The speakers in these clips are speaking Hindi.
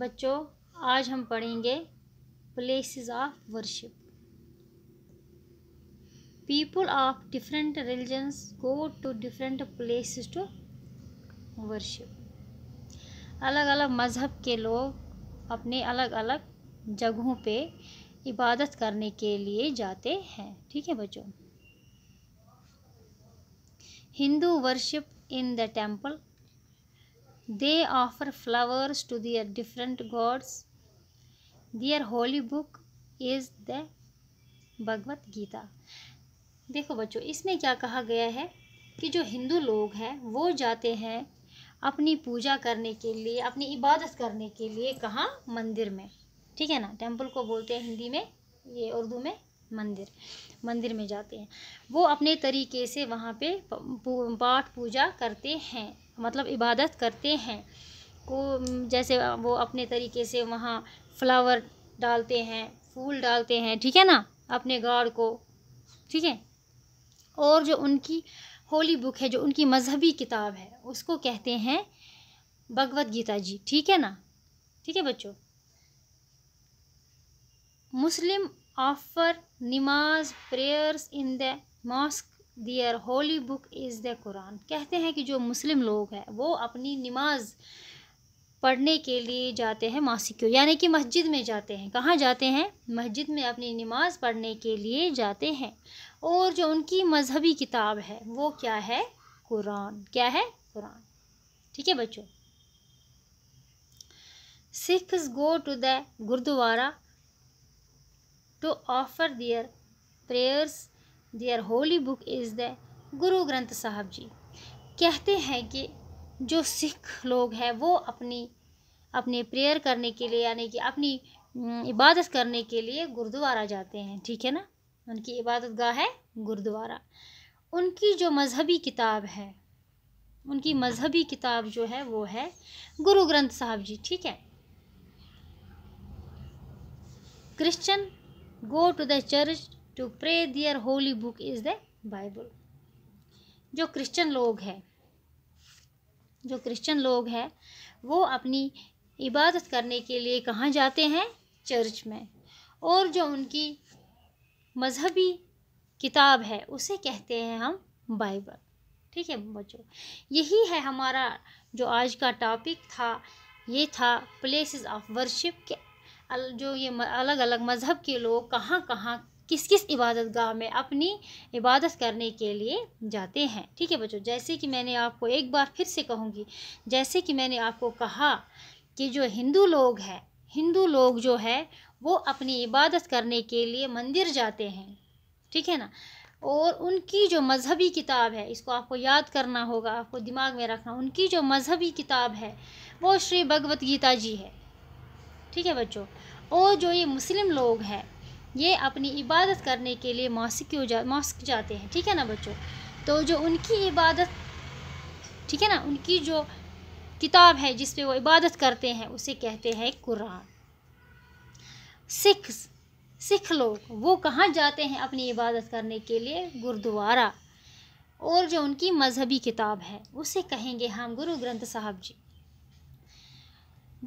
बच्चों आज हम पढ़ेंगे places of worship people of different religions go to different places to worship अलग अलग मज़हब के लोग अपने अलग अलग जगहों पे इबादत करने के लिए जाते हैं ठीक है बच्चों Hindu worship in the temple They offer flowers to their different gods. Their holy book is the Bhagavad Gita देखो बच्चों इसमें क्या कहा गया है कि जो हिंदू लोग हैं वो जाते हैं अपनी पूजा करने के लिए अपनी इबादत करने के लिए कहाँ मंदिर में ठीक है ना टेम्पल को बोलते हैं हिंदी में ये उर्दू में मंदिर मंदिर में जाते हैं वो अपने तरीके से वहाँ पे पाठ पूजा करते हैं मतलब इबादत करते हैं को जैसे वो अपने तरीके से वहाँ फ्लावर डालते हैं फूल डालते हैं ठीक है ना अपने गाड़ को ठीक है और जो उनकी होली बुक है जो उनकी मजहबी किताब है उसको कहते हैं भगवत गीता जी ठीक है ना ठीक है बच्चों Muslim offer namaz prayers in the mosque their holy book is the Quran कहते हैं कि जो मुस्लिम लोग हैं वो अपनी नमाज पढ़ने के लिए जाते हैं मासिक्यो यानी कि मस्जिद में जाते हैं कहाँ जाते हैं मस्जिद में अपनी नमाज पढ़ने के लिए जाते हैं और जो उनकी मजहबी किताब है वो क्या है कुरान क्या है कुरान ठीक है बच्चों Sikhs go to the gurdwara to offer their prayers their holy book is the guru granth sahib ji कहते हैं कि जो सिख लोग हैं वो अपनी अपने प्रेयर करने के लिए यानी कि अपनी इबादत करने के लिए गुरुद्वारा जाते हैं ठीक है ना उनकी इबादत गाह है गुरुद्वारा उनकी जो मजहबी किताब है उनकी मजहबी किताब जो है वो है गुरु ग्रंथ साहब जी ठीक है Christian go to the church to pray their holy book is the Bible जो क्रिश्चियन लोग हैं जो क्रिश्चियन लोग हैं वो अपनी इबादत करने के लिए कहाँ जाते हैं चर्च में और जो उनकी मजहबी किताब है उसे कहते हैं हम बाइबल ठीक है बच्चों यही है हमारा जो आज का टॉपिक था ये था प्लेसेस ऑफ वर्शिप के जो ये अलग अलग मज़हब के लोग कहाँ कहाँ किस किस इबादत गाह में अपनी इबादत करने के लिए जाते हैं ठीक है बच्चों जैसे कि मैंने आपको एक बार फिर से कहूँगी जैसे कि मैंने आपको कहा कि जो हिंदू लोग हैं हिंदू लोग जो है वो अपनी इबादत करने के लिए मंदिर जाते हैं ठीक है ना और उनकी जो मज़हबी किताब है इसको आपको याद करना होगा आपको दिमाग में रखना उनकी जो मज़हबी किताब है वो श्री भगवत गीता जी है ठीक है बच्चों और जो ये मुस्लिम लोग हैं ये अपनी इबादत करने के लिए क्यों जा मॉस्क जाते हैं ठीक है ना बच्चों तो जो उनकी इबादत ठीक है ना उनकी जो किताब है जिस पे वो इबादत करते हैं उसे कहते हैं कुरान सिख सिख लोग वो कहाँ जाते हैं अपनी इबादत करने के लिए गुरुद्वारा और जो उनकी मजहबी किताब है उसे कहेंगे हम गुरु ग्रंथ साहब जी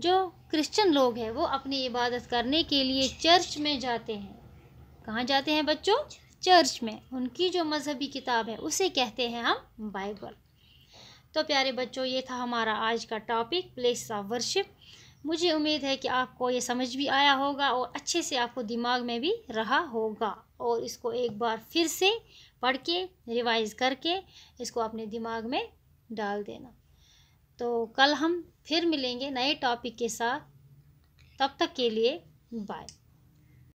जो क्रिश्चियन लोग हैं वो अपनी इबादत करने के लिए चर्च में जाते हैं कहाँ जाते हैं बच्चों चर्च में उनकी जो मज़हबी किताब है उसे कहते हैं हम बाइबल तो प्यारे बच्चों ये था हमारा आज का टॉपिक प्लेस ऑफ वर्शिप मुझे उम्मीद है कि आपको ये समझ भी आया होगा और अच्छे से आपको दिमाग में भी रहा होगा और इसको एक बार फिर से पढ़ के रिवाइज़ करके इसको अपने दिमाग में डाल देना तो कल हम फिर मिलेंगे नए टॉपिक के साथ तब तक के लिए बाय